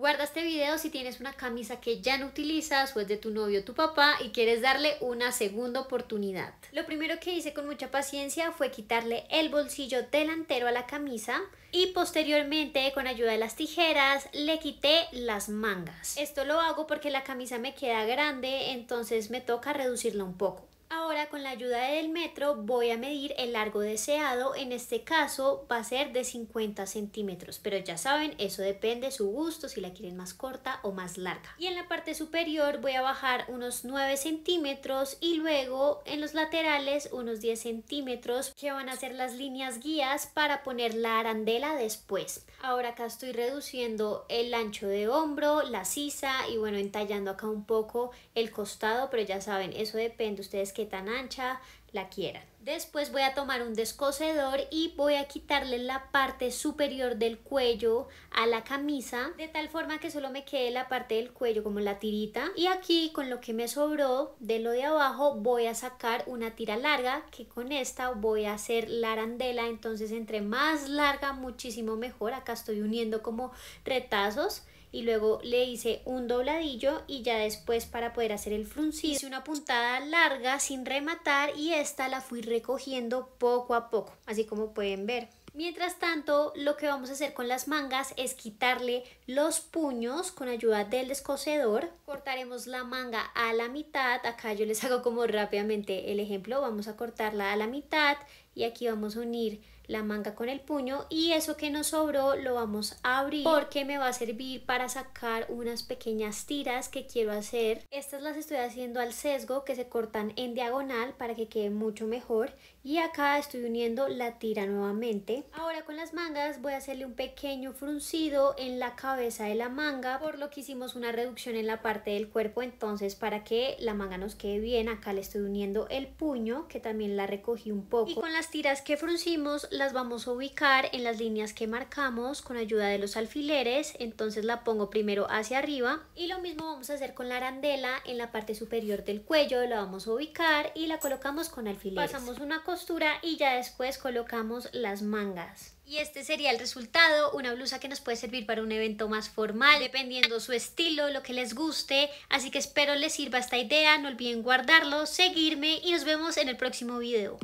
Guarda este video si tienes una camisa que ya no utilizas o es de tu novio o tu papá y quieres darle una segunda oportunidad. Lo primero que hice con mucha paciencia fue quitarle el bolsillo delantero a la camisa y posteriormente con ayuda de las tijeras le quité las mangas. Esto lo hago porque la camisa me queda grande entonces me toca reducirla un poco. Ahora con la ayuda del metro voy a medir el largo deseado, en este caso va a ser de 50 centímetros, pero ya saben, eso depende de su gusto, si la quieren más corta o más larga. Y en la parte superior voy a bajar unos 9 centímetros y luego en los laterales unos 10 centímetros que van a ser las líneas guías para poner la arandela después. Ahora acá estoy reduciendo el ancho de hombro, la sisa y bueno, entallando acá un poco el costado, pero ya saben, eso depende, ustedes que que tan ancha, la quieran. Después voy a tomar un descosedor y voy a quitarle la parte superior del cuello a la camisa de tal forma que solo me quede la parte del cuello como la tirita y aquí con lo que me sobró de lo de abajo voy a sacar una tira larga que con esta voy a hacer la arandela entonces entre más larga muchísimo mejor acá estoy uniendo como retazos y luego le hice un dobladillo y ya después para poder hacer el fruncido hice una puntada larga sin rematar y esta la fui recogiendo poco a poco, así como pueden ver. Mientras tanto, lo que vamos a hacer con las mangas es quitarle los puños con ayuda del descocedor. Cortaremos la manga a la mitad. Acá yo les hago como rápidamente el ejemplo. Vamos a cortarla a la mitad y aquí vamos a unir la manga con el puño y eso que nos sobró lo vamos a abrir porque me va a servir para sacar unas pequeñas tiras que quiero hacer. Estas las estoy haciendo al sesgo que se cortan en diagonal para que quede mucho mejor y acá estoy uniendo la tira nuevamente. Ahora con las mangas voy a hacerle un pequeño fruncido en la cabeza de la manga por lo que hicimos una reducción en la parte del cuerpo entonces para que la manga nos quede bien acá le estoy uniendo el puño que también la recogí un poco y con las tiras que fruncimos las vamos a ubicar en las líneas que marcamos con ayuda de los alfileres, entonces la pongo primero hacia arriba y lo mismo vamos a hacer con la arandela en la parte superior del cuello, la vamos a ubicar y la colocamos con alfileres. Pasamos una costura y ya después colocamos las mangas. Y este sería el resultado, una blusa que nos puede servir para un evento más formal, dependiendo su estilo, lo que les guste. Así que espero les sirva esta idea, no olviden guardarlo, seguirme y nos vemos en el próximo video.